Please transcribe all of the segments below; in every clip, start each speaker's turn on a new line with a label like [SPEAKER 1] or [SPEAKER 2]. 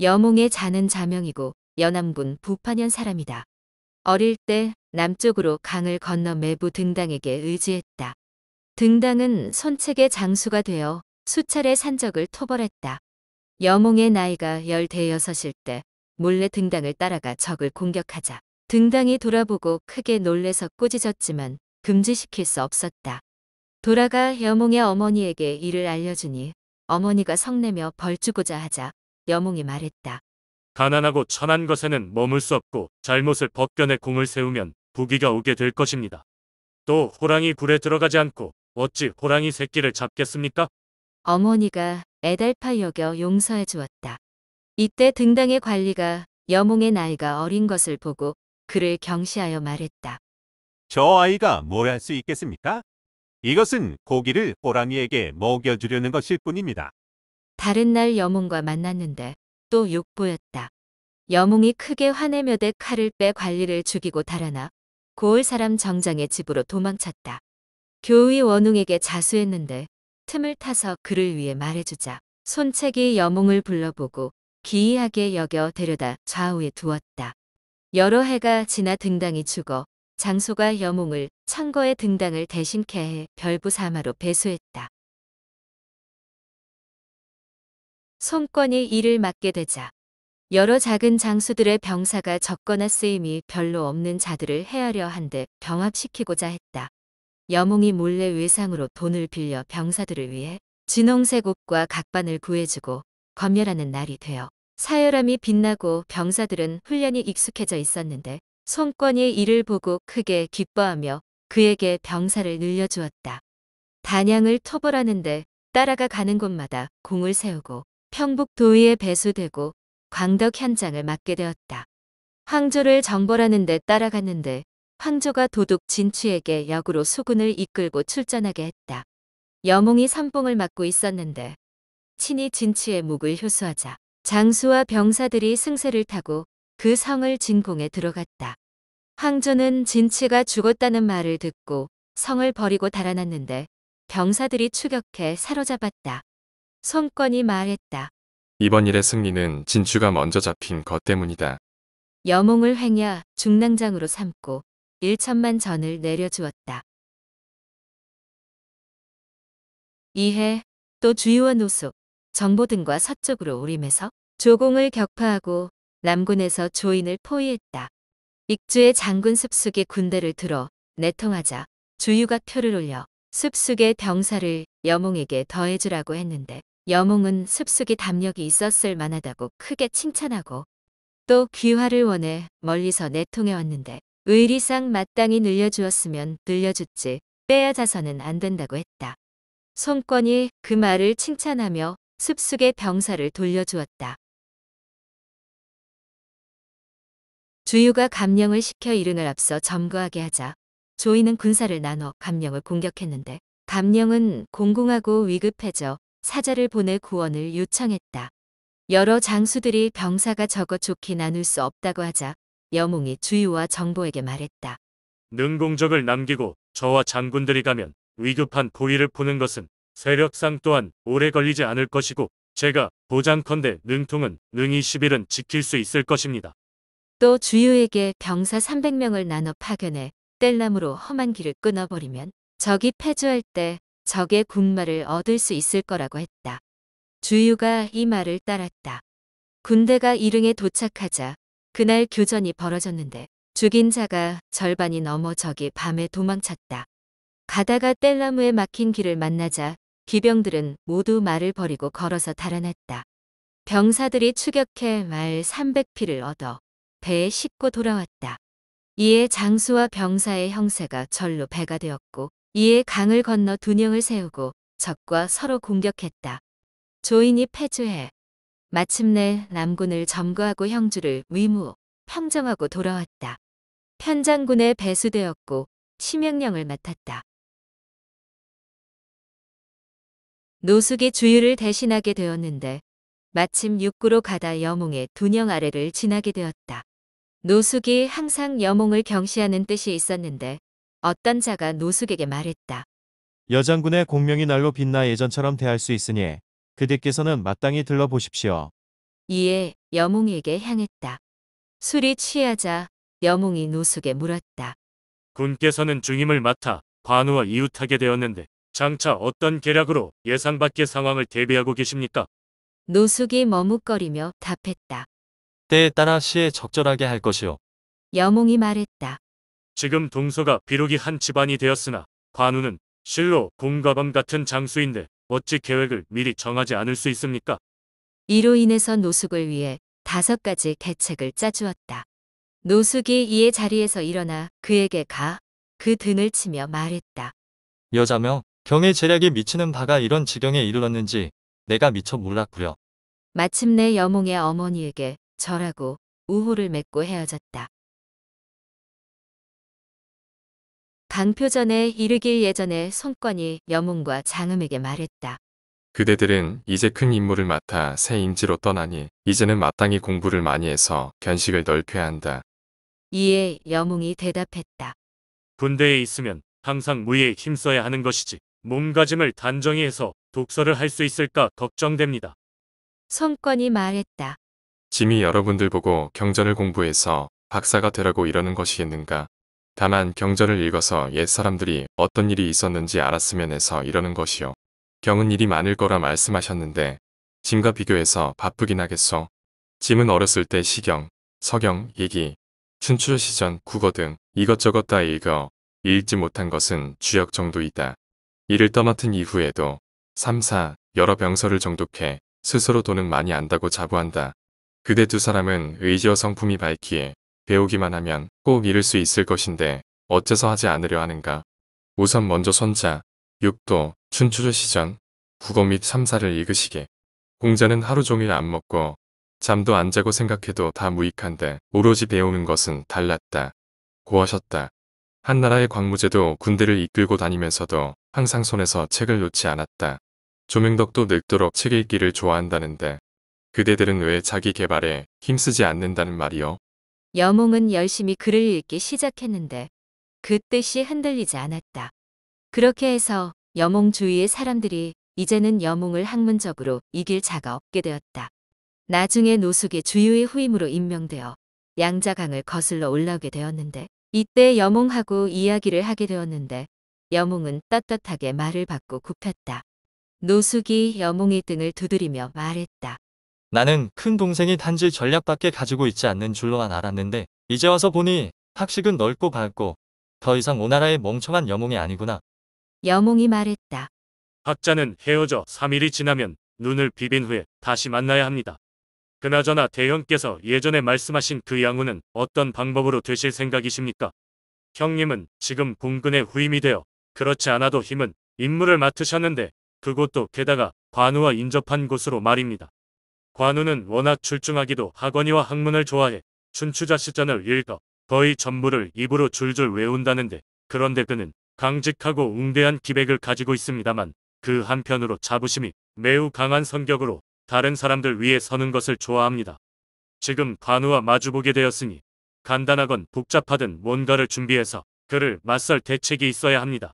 [SPEAKER 1] 여몽의 자는 자명이고 연암군 부파년 사람이다. 어릴 때 남쪽으로 강을 건너 매부 등당에게 의지했다. 등당은 손책의 장수가 되어 수차례 산적을 토벌했다. 여몽의 나이가 16일 때 몰래 등당을 따라가 적을 공격하자 등당이 돌아보고 크게 놀래서 꾸짖었지만 금지시킬 수 없었다. 돌아가 여몽의 어머니에게 이를 알려주니 어머니가 성내며 벌주고자 하자 여몽이 말했다.
[SPEAKER 2] 가난하고 천한 것에는 머물 수 없고 잘못을 벗겨내 공을 세우면 부귀가 오게 될 것입니다. 또 호랑이 굴에 들어가지 않고 어찌 호랑이 새끼를 잡겠습니까?
[SPEAKER 1] 어머니가 애달파 여겨 용서해 주었다. 이때 등당의 관리가 여몽의 나이가 어린 것을 보고 그를 경시하여 말했다.
[SPEAKER 2] 저 아이가 뭘 할 수 있겠습니까? 이것은 고기를 호랑이에게 먹여주려는 것일 뿐입니다.
[SPEAKER 1] 다른 날 여몽과 만났는데 또 욕보였다. 여몽이 크게 화내며 대 칼을 빼 관리를 죽이고 달아나 고을 사람 정장의 집으로 도망쳤다. 교의 원웅에게 자수했는데 틈을 타서 그를 위해 말해주자 손책이 여몽을 불러보고 기이하게 여겨 데려다 좌우에 두었다. 여러 해가 지나 등당이 죽어 장소가 여몽을 천거의 등당을 대신케 해 별부사마로 배수했다. 손권이 이를 맡게 되자 여러 작은 장수들의 병사가 적거나 쓰임이 별로 없는 자들을 헤아려 한데 병합시키고자 했다. 여몽이 몰래 외상으로 돈을 빌려 병사들을 위해 진홍색 옷과 각반을 구해주고 검열하는 날이 되어 사열함이 빛나고 병사들은 훈련이 익숙해져 있었는데 손권이 이를 보고 크게 기뻐하며 그에게 병사를 늘려주었다. 단양을 토벌하는데 따라가 가는 곳마다 공을 세우고 평북도의에 배수되고 광덕 현장을 맡게 되었다. 황조를 정벌하는 데 따라갔는데 황조가 도둑 진취에게 역으로 수군을 이끌고 출전하게 했다. 여몽이 선봉을 맡고 있었는데 친히 진취의 목을 효수하자 장수와 병사들이 승세를 타고 그 성을 진공에 들어갔다. 황조는 진치가 죽었다는 말을 듣고 성을 버리고 달아났는데 병사들이 추격해 사로잡았다. 성권이 말했다.
[SPEAKER 3] 이번 일의 승리는 진추가 먼저 잡힌 것 때문이다.
[SPEAKER 1] 여몽을 횡야 중랑장으로 삼고 1천만 전을 내려주었다. 이해 또 주의원 우숙, 정보 등과 서쪽으로 오림해서 조공을 격파하고 남군에서 조인을 포위했다. 익주의 장군 습숙의 군대를 들어 내통하자 주유가 표를 올려 습숙의 병사를 여몽에게 더해주라고 했는데 여몽은 습숙이 담력이 있었을 만하다고 크게 칭찬하고 또 귀화를 원해 멀리서 내통해 왔는데 의리상 마땅히 늘려주었으면 늘려줬지 빼앗아서는 안 된다고 했다. 손권이 그 말을 칭찬하며 습숙의 병사를 돌려주었다. 주유가 감령을 시켜 이릉을 앞서 점거하게 하자 조이는 군사를 나눠 감령을 공격했는데 감령은 공공하고 위급해져 사자를 보내 구원을 요청했다. 여러 장수들이 병사가 적어 좋게 나눌 수 없다고 하자 여몽이 주유와 정보에게 말했다.
[SPEAKER 2] 능공적을 남기고 저와 장군들이 가면 위급한 보위를보는 것은 세력상 또한 오래 걸리지 않을 것이고 제가 보장컨대 능통은 능이 10일은 지킬 수 있을 것입니다.
[SPEAKER 1] 또 주유에게 병사 300명을 나눠 파견해 뗄나무로 험한 길을 끊어버리면 적이 패주할 때 적의 군마를 얻을 수 있을 거라고 했다. 주유가 이 말을 따랐다. 군대가 이릉에 도착하자 그날 교전이 벌어졌는데 죽인 자가 절반이 넘어 적이 밤에 도망쳤다. 가다가 땔나무에 막힌 길을 만나자 기병들은 모두 말을 버리고 걸어서 달아났다. 병사들이 추격해 말 300피를 얻어 배에 싣고 돌아왔다. 이에 장수와 병사의 형세가 절로 배가 되었고 이에 강을 건너 두령을 세우고 적과 서로 공격했다. 조인이 패주해 마침내 남군을 점거하고 형주를 위무, 평정하고 돌아왔다. 편장군에 배수되었고 치명령을 맡았다. 노숙이 주유를 대신하게 되었는데 마침 육구로 가다 여몽의 두령 아래를 지나게 되었다. 노숙이 항상 여몽을 경시하는 뜻이 있었는데 어떤 자가 노숙에게 말했다.
[SPEAKER 2] 여장군의 공명이 날로 빛나 예전처럼 대할 수 있으니 그대께서는 마땅히 들러보십시오.
[SPEAKER 1] 이에 여몽에게 향했다. 술이 취하자 여몽이 노숙에 물었다.
[SPEAKER 2] 군께서는 중임을 맡아 관우와 이웃하게 되었는데 장차 어떤 계략으로 예상밖의 상황을 대비하고 계십니까?
[SPEAKER 1] 노숙이 머뭇거리며 답했다.
[SPEAKER 2] 때에 따라 시에 적절하게 할것이오
[SPEAKER 1] 여몽이 말했다.
[SPEAKER 2] 지금 동서가 비록이 한 집안이 되었으나 관우는 실로 공과밤 같은 장수인데 어찌 계획을 미리 정하지 않을 수 있습니까?
[SPEAKER 1] 이로 인해서 노숙을 위해 다섯 가지 계책을 짜주었다. 노숙이 이의 자리에서 일어나 그에게 가 그 등을 치며 말했다.
[SPEAKER 2] 여자며 경의 재량이 미치는 바가 이런 지경에 이르렀는지 내가 미처 몰랐구려.
[SPEAKER 1] 마침내 여몽의 어머니에게 절하고 우호를 맺고 헤어졌다. 강표전에 이르길 예전에 성권이 여문과 장음에게 말했다.
[SPEAKER 3] 그대들은 이제 큰 임무를 맡아 새 임지로 떠나니 이제는 마땅히 공부를 많이 해서 견식을 넓혀야 한다.
[SPEAKER 1] 이에 여몽이 대답했다.
[SPEAKER 2] 군대에 있으면 항상 무예에 힘써야 하는 것이지 몸가짐을 단정히 해서 독서를 할 수 있을까 걱정됩니다.
[SPEAKER 1] 성권이 말했다.
[SPEAKER 3] 짐이 여러분들 보고 경전을 공부해서 박사가 되라고 이러는 것이겠는가? 다만 경전을 읽어서 옛사람들이 어떤 일이 있었는지 알았으면 해서 이러는 것이요. 경은 일이 많을 거라 말씀하셨는데 짐과 비교해서 바쁘긴 하겠소. 짐은 어렸을 때 시경, 서경, 얘기, 춘추, 시전, 국어 등 이것저것 다 읽어 읽지 못한 것은 주역 정도이다. 이를 떠맡은 이후에도 3, 4 여러 병서를 정독해 스스로 돈은 많이 안다고 자부한다. 그대 두 사람은 의지어 성품이 밝기에 배우기만 하면 꼭 이룰 수 있을 것인데 어째서 하지 않으려 하는가. 우선 먼저 손자, 육도, 춘추조 시전, 국어 및 참사를 읽으시게. 공자는 하루 종일 안 먹고 잠도 안 자고 생각해도 다 무익한데 오로지 배우는 것은 달랐다. 고하셨다. 한나라의 광무제도 군대를 이끌고 다니면서도 항상 손에서 책을 놓지 않았다. 조명덕도 늙도록 책 읽기를 좋아한다는데 그대들은 왜 자기 개발에 힘쓰지 않는다는 말이요?
[SPEAKER 1] 여몽은 열심히 글을 읽기 시작했는데 그 뜻이 흔들리지 않았다. 그렇게 해서 여몽 주위의 사람들이 이제는 여몽을 학문적으로 이길 자가 없게 되었다. 나중에 노숙이 주유의 후임으로 임명되어 양자강을 거슬러 올라오게 되었는데 이때 여몽하고 이야기를 하게 되었는데 여몽은 떳떳하게 말을 받고 굽혔다. 노숙이 여몽의 등을 두드리며 말했다.
[SPEAKER 2] 나는 큰 동생이 단지 전략밖에 가지고 있지 않는 줄로만 알았는데 이제 와서 보니 학식은 넓고 밝고 더 이상 오나라의 멍청한 여몽이 아니구나.
[SPEAKER 1] 여몽이 말했다.
[SPEAKER 2] 학자는 헤어져 3일이 지나면 눈을 비빈 후에 다시 만나야 합니다. 그나저나 대형께서 예전에 말씀하신 그 양우는 어떤 방법으로 되실 생각이십니까? 형님은 지금 봉근의 후임이 되어 그렇지 않아도 힘은 임무를 맡으셨는데 그곳도 게다가 관우와 인접한 곳으로 말입니다. 관우는 워낙 출중하기도 학원이와 학문을 좋아해 춘추자시전을 읽어 거의 전부를 입으로 줄줄 외운다는데 그런데 그는 강직하고 웅대한 기백을 가지고 있습니다만 그 한편으로 자부심이 매우 강한 성격으로 다른 사람들 위에 서는 것을 좋아합니다. 지금 관우와 마주보게 되었으니 간단하건 복잡하든 뭔가를 준비해서 그를 맞설 대책이 있어야 합니다.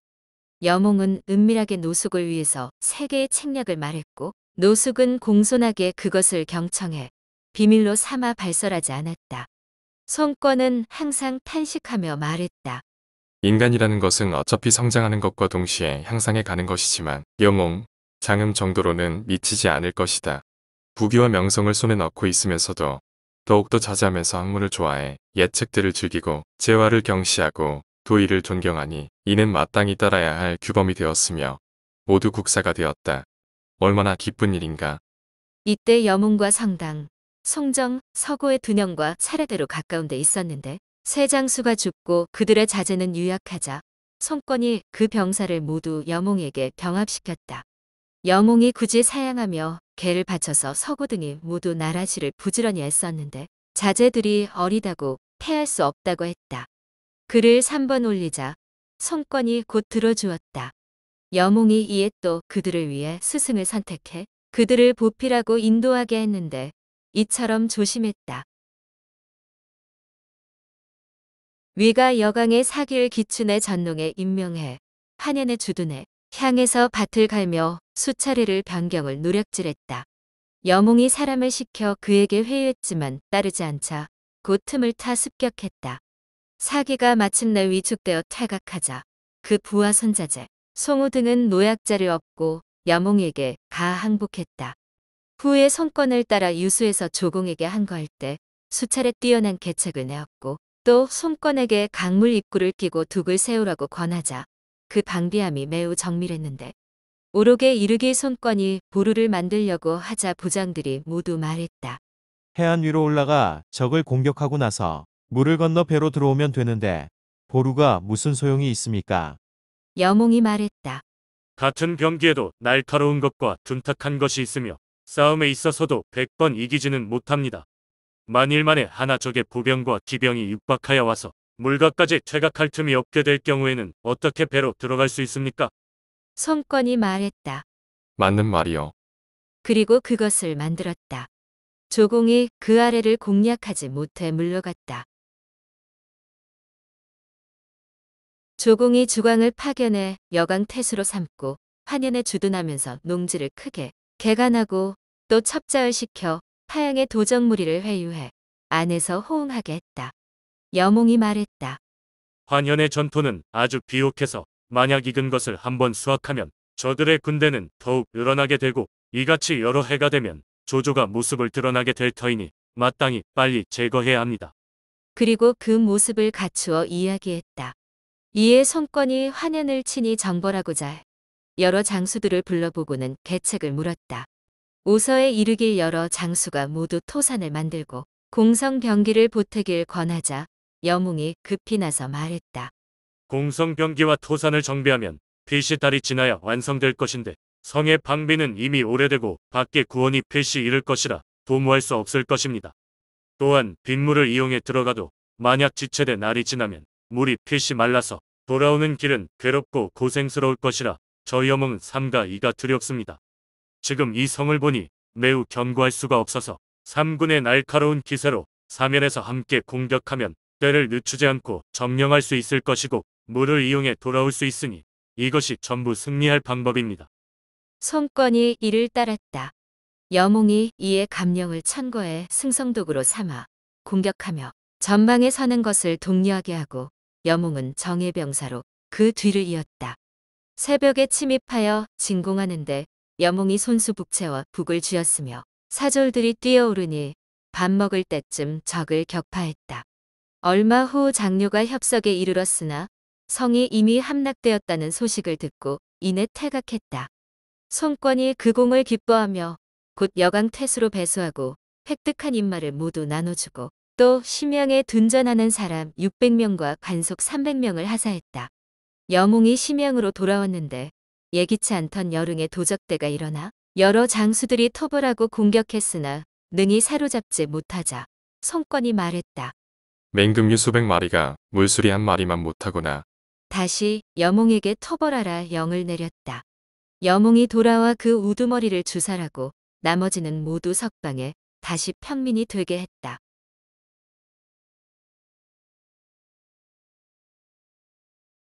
[SPEAKER 1] 여몽은 은밀하게 노숙을 위해서 세계의 책략을 말했고 노숙은 공손하게 그것을 경청해 비밀로 삼아 발설하지 않았다. 손권은 항상 탄식하며 말했다.
[SPEAKER 3] 인간이라는 것은 어차피 성장하는 것과 동시에 향상해 가는 것이지만 영웅, 장음 정도로는 미치지 않을 것이다. 부귀와 명성을 손에 넣고 있으면서도 더욱더 자자하면서 학문을 좋아해 예측들을 즐기고 재화를 경시하고 도의를 존경하니 이는 마땅히 따라야 할 규범이 되었으며 모두 국사가 되었다. 얼마나 기쁜 일인가.
[SPEAKER 1] 이때 여문과 성당, 송정, 서고의 둔영과 차례대로 가까운 데 있었는데 세장수가 죽고 그들의 자제는 유약하자 송권이 그 병사를 모두 여몽에게 병합시켰다. 여몽이 굳이 사양하며 개를 바쳐서 서고 등이 모두 나라시를 부지런히 애썼는데 자제들이 어리다고 패할 수 없다고 했다. 그를 3번 올리자 송권이 곧 들어주었다. 여몽이 이에 또 그들을 위해 스승을 선택해 그들을 보필하고 인도하게 했는데 이처럼 조심했다. 위가 여강의 사길 기춘의 전농에 임명해 한연의 주둔해 향에서 밭을 갈며 수차례를 변경을 노력질했다. 여몽이 사람을 시켜 그에게 회유했지만 따르지 않자 곧 틈을 타 습격했다. 사기가 마침내 위축되어 탈각하자 그 부하 손자재 송우 등은 노약자를 업고 여몽에게 가 항복했다. 후에 성권을 따라 유수에서 조공에게 항거할 때 수차례 뛰어난 계책을 내었고 또 송권에게 강물 입구를 끼고 둑을 세우라고 권하자 그 방비함이 매우 정밀했는데 오록에 이르기 손권이 보루를 만들려고 하자 부장들이 모두 말했다.
[SPEAKER 2] 해안 위로 올라가 적을 공격하고 나서 물을 건너 배로 들어오면 되는데 보루가 무슨 소용이 있습니까?
[SPEAKER 1] 여몽이 말했다.
[SPEAKER 2] 같은 병기에도 날카로운 것과 둔탁한 것이 있으며 싸움에 있어서도 100번 이기지는 못합니다. 만일 만에 하나 적의 부병과 기병이 육박하여 와서 물가까지 퇴각할 틈이 없게 될 경우에는 어떻게 배로 들어갈 수 있습니까?
[SPEAKER 1] 성권이 말했다.
[SPEAKER 3] 맞는 말이요.
[SPEAKER 1] 그리고 그것을 만들었다. 조공이 그 아래를 공략하지 못해 물러갔다. 조공이 주광을 파견해 여강 태수로 삼고 환연에 주둔하면서 농지를 크게 개간하고 또 첩자을 시켜 파양의 도적무리를 회유해 안에서 호응하게 했다. 여몽이 말했다.
[SPEAKER 2] 환연의 전투는 아주 비옥해서 만약 익은 것을 한번 수확하면 저들의 군대는 더욱 늘어나게 되고 이같이 여러 해가 되면 조조가 모습을 드러나게 될 터이니 마땅히 빨리 제거해야 합니다.
[SPEAKER 1] 그리고 그 모습을 갖추어 이야기했다. 이에 성권이 환연을 치니 정벌하고자 여러 장수들을 불러보고는 계책을 물었다. 오서에 이르길 여러 장수가 모두 토산을 만들고 공성병기를 보태길 권하자 여몽이 급히 나서 말했다.
[SPEAKER 2] 공성병기와 토산을 정비하면 필이 달이 지나야 완성될 것인데 성의 방비는 이미 오래되고 밖에 구원이 필시 이를 것이라 도모할 수 없을 것입니다. 또한 빗물을 이용해 들어가도 만약 지체돼 날이 지나면 물이 피시 말라서 돌아오는 길은 괴롭고 고생스러울 것이라 저희 여몽 삼가 이가 두렵습니다. 지금 이 성을 보니 매우 견고할 수가 없어서 삼군의 날카로운 기세로 사면에서 함께 공격하면 때를 늦추지 않고 점령할 수 있을 것이고 물을 이용해 돌아올 수 있으니 이것이 전부 승리할 방법입니다.
[SPEAKER 1] 성권이 이를 따랐다. 여몽이 이에 감령을 천거해 승성독으로 삼아 공격하며 전방에 서는 것을 독려하게 하고 여몽은 정의병사로그 뒤를 이었다. 새벽에 침입하여 진공하는데 여몽이 손수 북채와 북을 쥐었으며 사졸들이 뛰어오르니 밥 먹을 때쯤 적을 격파했다. 얼마 후 장료가 협석에 이르렀으나 성이 이미 함락되었다는 소식을 듣고 이내 퇴각했다. 손권이 그 공을 기뻐하며 곧 여강 퇴수로 배수하고 획득한 인마를 모두 나눠주고 또 심양에 둔전하는 사람 600명과 관속 300명을 하사했다. 여몽이 심양으로 돌아왔는데 예기치 않던 여릉의 도적대가 일어나 여러 장수들이 토벌하고 공격했으나 능히 사로잡지 못하자 성권이 말했다.
[SPEAKER 3] 맹금류 수백 마리가 물수리 한 마리만 못하구나.
[SPEAKER 1] 다시 여몽에게 토벌하라 영을 내렸다. 여몽이 돌아와 그 우두머리를 주사라고 나머지는 모두 석방해 다시 평민이 되게 했다.